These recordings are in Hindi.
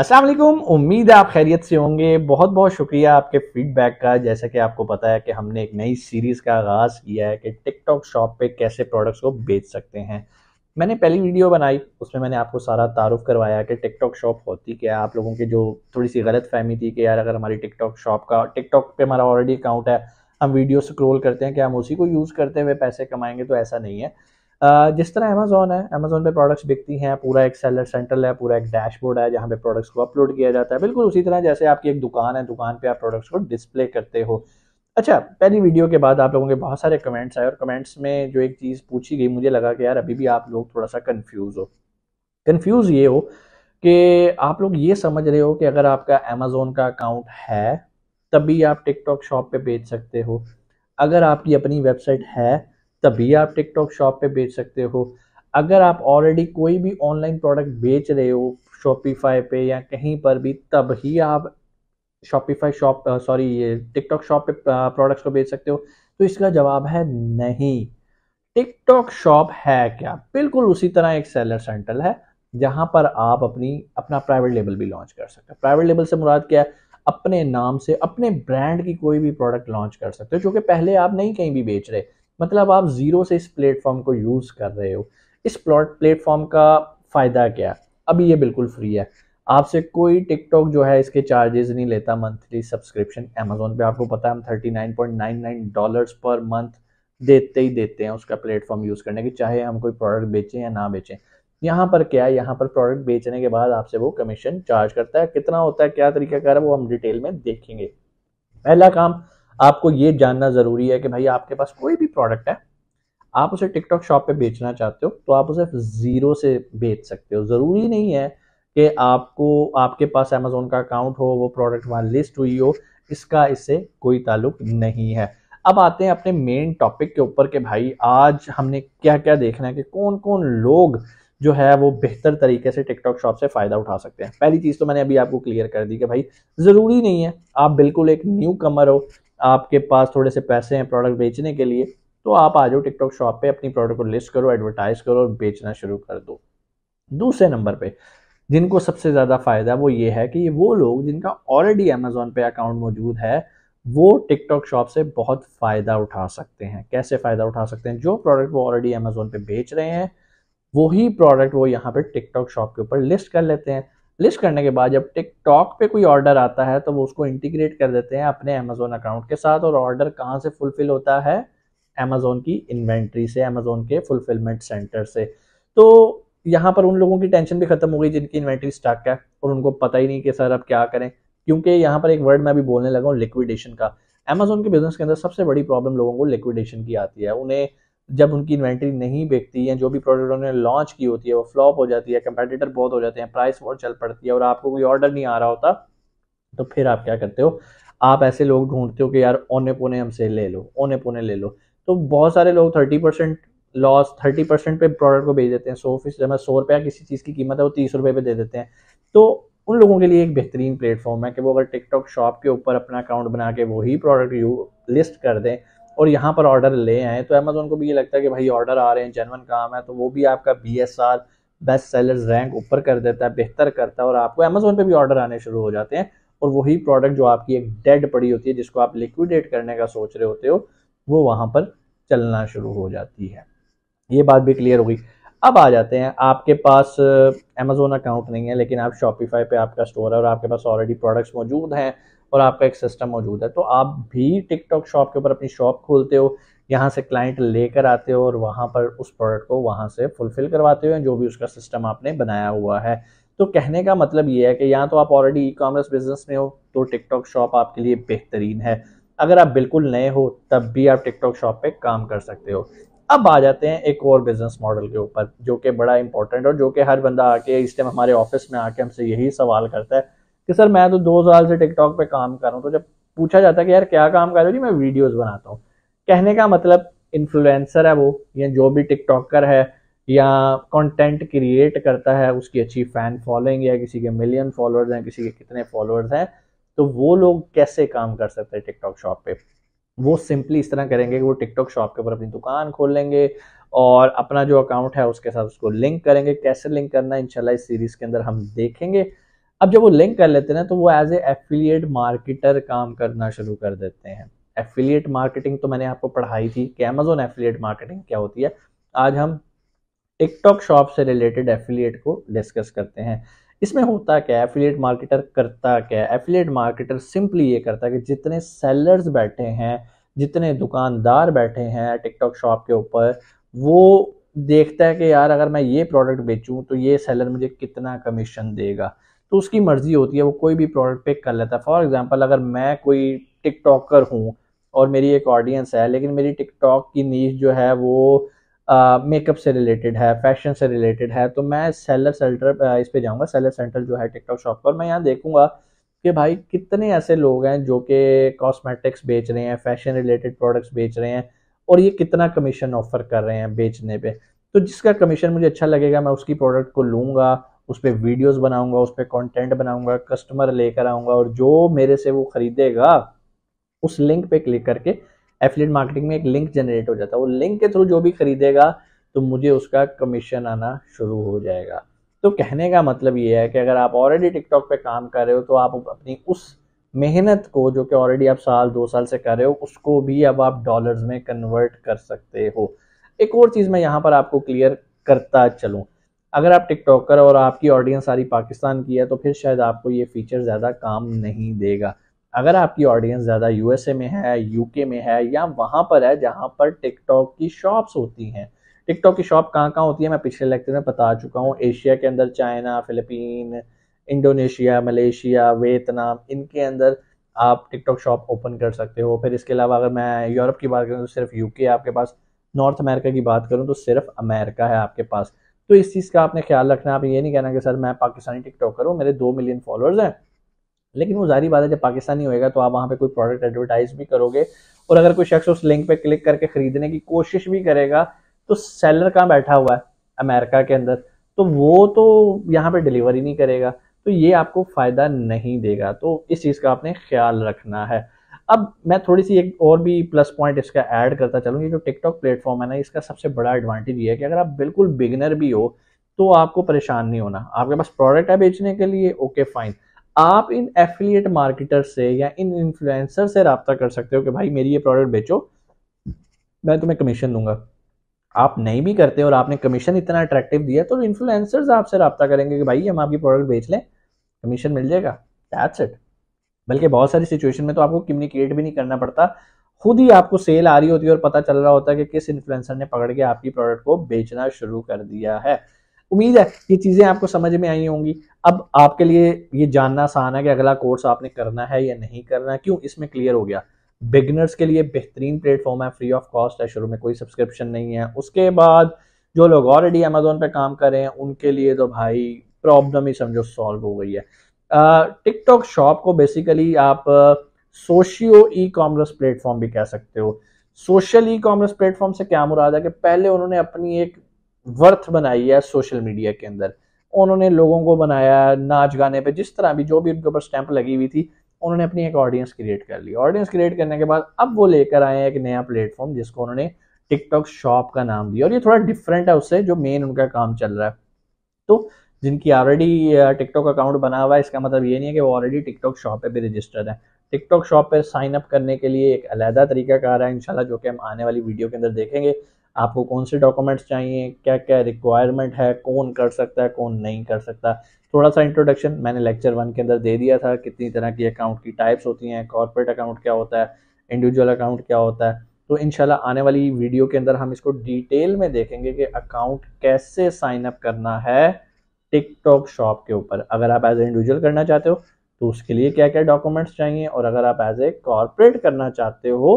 अस्सलाम वालेकुम उम्मीद है आप खैरियत से होंगे बहुत बहुत शुक्रिया आपके फीडबैक का जैसा कि आपको पता है कि हमने एक नई सीरीज़ का आगाज़ किया है कि टिकटॉक शॉप पे कैसे प्रोडक्ट्स को बेच सकते हैं मैंने पहली वीडियो बनाई उसमें मैंने आपको सारा तारुफ करवाया कि टिकटॉक शॉप होती क्या आप लोगों की जो थोड़ी सी गलत फहमी थी कि यार अगर हमारी टिकटॉक शॉप का टिकटॉक पे हमारा ऑलरेडी अकाउंट है हम वीडियो स्क्रोल करते हैं कि हम उसी को यूज़ करते हुए पैसे कमाएंगे तो ऐसा नहीं है जिस तरह अमेज़ोन है अमेज़ोन पे प्रोडक्ट्स बिकती हैं पूरा एक सेलर सेंटर है पूरा एक डैशबोर्ड है जहाँ पे प्रोडक्ट्स को अपलोड किया जाता है बिल्कुल उसी तरह जैसे आपकी एक दुकान है दुकान पे आप प्रोडक्ट्स को डिस्प्ले करते हो अच्छा पहली वीडियो के बाद आप लोगों के बहुत सारे कमेंट्स आए और कमेंट्स में जो एक चीज़ पूछी गई मुझे लगा कि यार अभी भी आप लोग थोड़ा सा कन्फ्यूज़ हो कन्फ्यूज़ ये हो कि आप लोग ये समझ रहे हो कि अगर आपका अमेज़ोन का अकाउंट है तभी आप टिकटॉक शॉप पे बेच सकते हो अगर आपकी अपनी वेबसाइट है तभी आप टिकटॉक शॉप पे बेच सकते हो अगर आप ऑलरेडी कोई भी ऑनलाइन प्रोडक्ट बेच रहे हो शॉपिफाई पे या कहीं पर भी तब ही आप शॉपिफाई शॉप सॉरी ये टिकटॉक शॉप पे प्रोडक्ट्स को बेच सकते हो तो इसका जवाब है नहीं टिकटॉक शॉप है क्या बिल्कुल उसी तरह एक सेलर सेंटर है जहां पर आप अपनी अपना प्राइवेट लेबल भी लॉन्च कर सकते हो प्राइवेट लेबल से मुराद क्या है अपने नाम से अपने ब्रांड की कोई भी प्रोडक्ट लॉन्च कर सकते हो जो कि पहले आप नहीं कहीं भी बेच रहे मतलब आप ज़ीरो से इस प्लेटफॉर्म को यूज़ कर रहे हो इस प्लॉट प्लेटफॉर्म का फ़ायदा क्या है अभी ये बिल्कुल फ्री है आपसे कोई टिकटॉक जो है इसके चार्जेस नहीं लेता मंथली सब्सक्रिप्शन अमेजोन पे आपको पता है हम thirty nine point nine nine dollars पर मंथ देते ही देते हैं उसका प्लेटफॉर्म यूज़ करने की चाहे हम कोई प्रोडक्ट बेचें या ना बेचें यहाँ पर क्या है यहाँ पर प्रोडक्ट बेचने के बाद आपसे वो कमीशन चार्ज करता है कितना होता है क्या तरीका कर है वो हम डिटेल में देखेंगे पहला काम आपको ये जानना ज़रूरी है कि भाई आपके पास कोई भी प्रोडक्ट है आप उसे टिकटॉक शॉप पे बेचना चाहते हो तो आप उसे ज़ीरो से बेच सकते हो ज़रूरी नहीं है कि आपको आपके पास अमेजोन का अकाउंट हो वो प्रोडक्ट वहाँ लिस्ट हुई हो इसका इससे कोई ताल्लुक नहीं है अब आते हैं अपने मेन टॉपिक के ऊपर के भाई आज हमने क्या क्या देखना है कि कौन कौन लोग जो है वो बेहतर तरीके से टिकटॉक शॉप से फ़ायदा उठा सकते हैं पहली चीज़ तो मैंने अभी आपको क्लियर कर दी कि भाई ज़रूरी नहीं है आप बिल्कुल एक न्यू कमर हो आपके पास थोड़े से पैसे हैं प्रोडक्ट बेचने के लिए तो आप आ जाओ टिकटॉक शॉप पे अपनी प्रोडक्ट को लिस्ट करो एडवर्टाइज करो और बेचना शुरू कर दो दूसरे नंबर पे जिनको सबसे ज़्यादा फ़ायदा वो ये है कि ये वो लोग जिनका ऑलरेडी अमेज़ोन पे अकाउंट मौजूद है वो टिकटॉक शॉप से बहुत फ़ायदा उठा सकते हैं कैसे फ़ायदा उठा सकते हैं जो प्रोडक्ट वो ऑलरेडी अमेज़ोन पे बेच रहे हैं वही प्रोडक्ट वो यहाँ पे टिकटॉक शॉप के ऊपर लिस्ट कर लेते हैं लिस्ट करने के बाद जब टिकटॉक पे कोई ऑर्डर आता है तो वो उसको इंटीग्रेट कर देते हैं अपने अमेजोन अकाउंट के साथ और ऑर्डर कहाँ से फुलफिल होता है अमेजोन की इन्वेंट्री से अमेजोन के फुलफिलमेंट सेंटर से तो यहाँ पर उन लोगों की टेंशन भी खत्म हो गई जिनकी इन्वेंट्री स्टॉक है और उनको पता ही नहीं कि सर अब क्या करें क्योंकि यहाँ पर एक वर्ड मैं अभी बोलने लगा हूँ लिक्विडेशन का अमेजोन के बिजनेस के अंदर सबसे बड़ी प्रॉब्लम लोगों को लिक्विडेशन की आती है उन्हें जब उनकी इन्वेंट्री नहीं बिकती या जो भी प्रोडक्ट उन्होंने लॉन्च की होती है वो फ्लॉप हो जाती है कंपेटिटर बहुत हो जाते हैं प्राइस वॉर चल पड़ती है और आपको कोई ऑर्डर नहीं आ रहा होता तो फिर आप क्या करते हो आप ऐसे लोग ढूंढते हो कि यार ओने पोने हमसे ले लो ओने पोने ले लो तो बहुत सारे लोग thirty percent loss thirty percent पे प्रोडक्ट को बेच देते हैं सौ फीस जमा सौ रुपया किसी चीज़ की कीमत है वो तीस रुपये पे दे देते हैं तो उन लोगों के लिए एक बेहतरीन प्लेटफॉर्म है कि वो अगर टिकटॉक शॉप के ऊपर अपना अकाउंट बना के वही प्रोडक्ट यू लिस्ट कर दें और यहाँ पर ऑर्डर ले आए तो अमेज़ोन को भी ये लगता है कि भाई ऑर्डर आ रहे हैं जेनवन काम है तो वो भी आपका B S R best seller rank ऊपर कर देता है बेहतर करता है और आपको अमेज़ोन पर भी ऑर्डर आने शुरू हो जाते हैं और वही प्रोडक्ट जो आपकी एक डेड पड़ी होती है जिसको आप लिक्विडेट करने का सोच रहे होते हो वो वहाँ पर चलना शुरू हो जाती है ये बात भी क्लियर होगी अब आ जाते हैं आपके पास अमेज़ोन अकाउंट नहीं है लेकिन आप शॉपिफाई पे आपका स्टोर है और आपके पास ऑलरेडी प्रोडक्ट्स मौजूद हैं और आपका एक सिस्टम मौजूद है तो आप भी टिकटॉक शॉप के ऊपर अपनी शॉप खोलते हो यहाँ से क्लाइंट लेकर आते हो और वहाँ पर उस प्रोडक्ट को वहाँ से फुलफिल करवाते हो जो भी उसका सिस्टम आपने बनाया हुआ है तो कहने का मतलब ये है कि यहाँ तो आप ऑलरेडी ई कॉमर्स बिजनेस में हो तो टिकटॉक शॉप आपके लिए बेहतरीन है अगर आप बिल्कुल नए हो तब भी आप टिकटॉक शॉप पे काम कर सकते हो अब आ जाते हैं एक और बिजनेस मॉडल के ऊपर जो कि बड़ा इंपॉर्टेंट और जो कि हर बंदा आके इस टाइम हमारे ऑफिस में आके हमसे यही सवाल करता है कि सर मैं तो दो साल से टिकटॉक पे काम कर रहा हूँ तो जब पूछा जाता है कि यार क्या काम कर रहे हो जी मैं वीडियोस बनाता हूँ कहने का मतलब इन्फ्लुएंसर है वो या जो भी टिकटॉकर है या कंटेंट क्रिएट करता है उसकी अच्छी फैन फॉलोइंग या किसी के मिलियन फॉलोअर्स हैं किसी के कितने फॉलोअर्स हैं तो वो लोग कैसे काम कर सकते हैं टिकटॉक शॉप पे वो सिंपली इस तरह करेंगे कि वो टिकटॉक शॉप के ऊपर अपनी दुकान खोल लेंगे और अपना जो अकाउंट है उसके साथ उसको लिंक करेंगे कैसे लिंक करना है इनशाला इस सीरीज़ के अंदर हम देखेंगे अब जब वो लिंक कर लेते हैं ना तो वो एज ए एफिलिएट मार्केटर काम करना शुरू कर देते हैं एफिलिएट मार्केटिंग तो मैंने आपको पढ़ाई थी कि अमेजोन एफिलिएट मार्केटिंग क्या होती है आज हम टिकटॉक शॉप से रिलेटेड एफिलिएट को डिस्कस करते हैं इसमें होता क्या है एफिलिएट मार्केटर करता क्या है एफिलिएट मार्केटर सिंपली ये करता है कि जितने सेलर्स बैठे हैं जितने दुकानदार बैठे हैं टिकटॉक शॉप के ऊपर वो देखता है कि यार अगर मैं ये प्रोडक्ट बेचूं तो ये सेलर मुझे कितना कमीशन देगा तो उसकी मर्ज़ी होती है वो कोई भी प्रोडक्ट पिक कर लेता है फॉर एग्ज़ाम्पल अगर मैं कोई टिकटॉकर हूँ और मेरी एक ऑडियंस है लेकिन मेरी टिकटॉक की नीच जो है वो मेकअप uh, से रिलेटेड है फैशन से रिलेटेड है तो मैं सेलर सेंटर इस पे जाऊंगा सेलर सेंटर जो है टिकटॉक शॉप पर मैं यहाँ देखूंगा कि भाई कितने ऐसे लोग हैं जो कि कॉस्मेटिक्स बेच रहे हैं फैशन रिलेटेड प्रोडक्ट्स बेच रहे हैं और ये कितना कमीशन ऑफर कर रहे हैं बेचने पे तो जिसका कमीशन मुझे अच्छा लगेगा मैं उसकी प्रोडक्ट को लूँगा उस पर वीडियोज बनाऊंगा उस पर कॉन्टेंट बनाऊंगा कस्टमर लेकर आऊंगा और जो मेरे से वो खरीदेगा उस लिंक पे क्लिक करके एफिलेट मार्केटिंग में एक लिंक जनरेट हो जाता है वो लिंक के थ्रू जो भी खरीदेगा तो मुझे उसका कमीशन आना शुरू हो जाएगा तो कहने का मतलब ये है कि अगर आप ऑलरेडी टिकटॉक पे काम कर रहे हो तो आप अपनी उस मेहनत को जो कि ऑलरेडी आप साल दो साल से कर रहे हो उसको भी अब आप डॉलर्स में कन्वर्ट कर सकते हो एक और चीज़ मैं यहाँ पर आपको क्लियर करता चलूँ अगर आप टिकटॉकर और आपकी ऑडियंस सारी पाकिस्तान की है तो फिर शायद आपको ये फीचर ज़्यादा काम नहीं देगा अगर आपकी ऑडियंस ज़्यादा यूएसए में है यूके में है या वहाँ पर है जहाँ पर टिकटॉक की शॉप्स होती हैं टिकटॉक की शॉप कहाँ कहाँ होती है मैं पिछले लेक्चर में बता चुका हूँ एशिया के अंदर China Philippine Indonesia Malaysia Vietnam इनके अंदर आप टिकटॉक शॉप ओपन कर सकते हो फिर इसके अलावा अगर मैं यूरोप की बात करूँ तो सिर्फ यूके आपके पास नॉर्थ अमेरिका की बात करूँ तो सिर्फ अमेरिका है आपके पास तो इस चीज़ का आपने ख्याल रखना आप ये नहीं कहना कि सर मैं पाकिस्तानी टिकटॉकर हूँ मेरे दो मिलियन फॉलोअर्स हैं लेकिन वो जारी बात है जब पाकिस्तानी होएगा तो आप वहाँ पे कोई प्रोडक्ट एडवर्टाइज भी करोगे और अगर कोई शख्स उस लिंक पे क्लिक करके खरीदने की कोशिश भी करेगा तो सेलर कहाँ बैठा हुआ है अमेरिका के अंदर तो वो तो यहाँ पे डिलीवरी नहीं करेगा तो ये आपको फ़ायदा नहीं देगा तो इस चीज़ का आपने ख्याल रखना है अब मैं थोड़ी सी एक और भी प्लस पॉइंट इसका ऐड करता चलूँ ये जो टिकटॉक प्लेटफॉर्म है ना इसका सबसे बड़ा एडवांटेज ये है कि अगर आप बिल्कुल बिगनर भी हो तो आपको परेशान नहीं होना आपके पास प्रोडक्ट है बेचने के लिए ओके फाइन आप इन एफिलिएट मार्केटर से या इन इन्फ्लुएंसर से रबता कर सकते हो कि भाई मेरी ये प्रोडक्ट बेचो मैं तुम्हें कमीशन दूंगा आप नहीं भी करते और आपने कमीशन इतना अट्रैक्टिव दिया तो इन्फ्लुएंसर्स आपसे रबता करेंगे कि भाई हम आपकी प्रोडक्ट बेच लें कमीशन मिल जाएगा दैट्स इट बल्कि बहुत सारी सिचुएशन में तो आपको कम्युनिकेट भी नहीं करना पड़ता खुद ही आपको सेल आ रही होती है और पता चल रहा होता है कि किस इन्फ्लुएंसर ने पकड़ के आपकी प्रोडक्ट को बेचना शुरू कर दिया है उम्मीद है ये चीज़ें आपको समझ में आई होंगी अब आपके लिए ये जानना आसान है कि अगला कोर्स आपने करना है या नहीं करना क्यों इसमें क्लियर हो गया बिगनर्स के लिए बेहतरीन प्लेटफॉर्म है फ्री ऑफ कॉस्ट है शुरू में कोई सब्सक्रिप्शन नहीं है उसके बाद जो लोग ऑलरेडी अमेजोन पे काम कर रहे हैं उनके लिए तो भाई प्रॉब्लम ही समझो सॉल्व हो गई है टिकटॉक शॉप को बेसिकली आप सोशियो ई कॉमर्स प्लेटफॉर्म भी कह सकते हो सोशल ई कॉमर्स प्लेटफॉर्म से क्या मुराद है कि पहले उन्होंने अपनी एक वर्थ बनाई है सोशल मीडिया के अंदर उन्होंने लोगों को बनाया नाच गाने पे जिस तरह भी जो भी उनके ऊपर स्टैंप लगी हुई थी उन्होंने अपनी एक ऑडियंस क्रिएट कर ली ऑडियंस क्रिएट करने के बाद अब वो लेकर आए हैं एक नया प्लेटफॉर्म जिसको उन्होंने टिकटॉक शॉप का नाम दिया और ये थोड़ा डिफरेंट है उससे जो मेन उनका काम चल रहा है तो जिनकी ऑलरेडी टिकटॉक अकाउंट बना हुआ है इसका मतलब ये नहीं है कि वो ऑलरेडी टिकटॉक शॉप पे भी रजिस्टर्ड है टिकटॉक शॉप पर साइन अप करने के लिए एक अलहदा रहा है इनशाला जो कि हम आने वाली वीडियो के अंदर देखेंगे आपको कौन से डॉक्यूमेंट्स चाहिए क्या क्या रिक्वायरमेंट है कौन कर सकता है कौन नहीं कर सकता थोड़ा सा इंट्रोडक्शन मैंने लेक्चर वन के अंदर दे दिया था कितनी तरह की अकाउंट की टाइप्स होती हैं कॉरपोरेट अकाउंट क्या होता है इंडिविजुअल अकाउंट क्या होता है तो इनशाला आने वाली वीडियो के अंदर हम इसको डिटेल में देखेंगे कि अकाउंट कैसे साइनअप करना है टिकटॉक शॉप के ऊपर अगर आप एज ए इंडिविजुअल करना चाहते हो तो उसके लिए क्या क्या डॉक्यूमेंट्स चाहिए और अगर आप एज ए कॉरपोरेट करना चाहते हो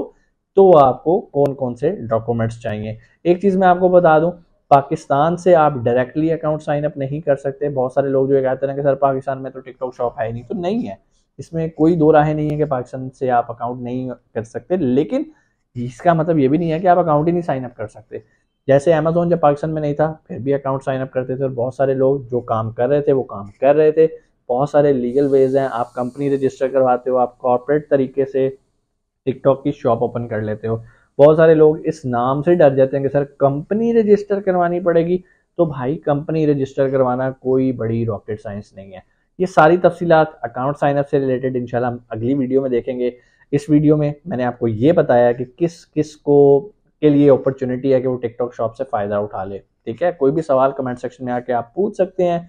तो आपको कौन कौन से डॉक्यूमेंट्स चाहिए एक चीज़ मैं आपको बता दूं पाकिस्तान से आप डायरेक्टली अकाउंट साइन अप नहीं कर सकते बहुत सारे लोग जो ये कहते हैं कि सर पाकिस्तान में तो टिकटॉक शॉप है ही नहीं तो नहीं है इसमें कोई दो राहें नहीं है कि पाकिस्तान से आप अकाउंट नहीं कर सकते लेकिन इसका मतलब ये भी नहीं है कि आप अकाउंट ही नहीं साइन अप कर सकते जैसे अमेजोन जब पाकिस्तान में नहीं था फिर भी अकाउंट साइन अप करते थे और बहुत सारे लोग जो काम कर रहे थे वो काम कर रहे थे बहुत सारे लीगल वेज हैं आप कंपनी रजिस्टर करवाते हो आप कॉरपोरेट तरीके से टिकटॉक की शॉप ओपन कर लेते हो बहुत सारे लोग इस नाम से डर जाते हैं कि सर कंपनी रजिस्टर करवानी पड़ेगी तो भाई कंपनी रजिस्टर करवाना कोई बड़ी रॉकेट साइंस नहीं है ये सारी तफसीत अकाउंट साइनअप से रिलेटेड इंशाल्लाह हम अगली वीडियो में देखेंगे इस वीडियो में मैंने आपको ये बताया कि किस किस को के लिए अपॉर्चुनिटी है कि वो टिकटॉक शॉप से फ़ायदा उठा ले ठीक है कोई भी सवाल कमेंट सेक्शन में आके आप पूछ सकते हैं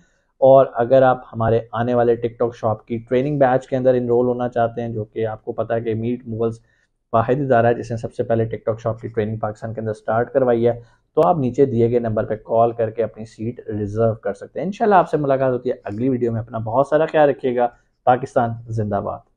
और अगर आप हमारे आने वाले टिकटॉक शॉप की ट्रेनिंग बैच के अंदर इनरोल होना चाहते हैं जो कि आपको पता है कि मीट मुगल्स वाहिद इदारा है जिसने सबसे पहले टिकटॉक शॉप की ट्रेनिंग पाकिस्तान के अंदर स्टार्ट करवाई है तो आप नीचे दिए गए नंबर पर कॉल करके अपनी सीट रिजर्व कर सकते हैं इनशाला आपसे मुलाकात होती है अगली वीडियो में अपना बहुत सारा ख्याल रखिएगा पाकिस्तान जिंदाबाद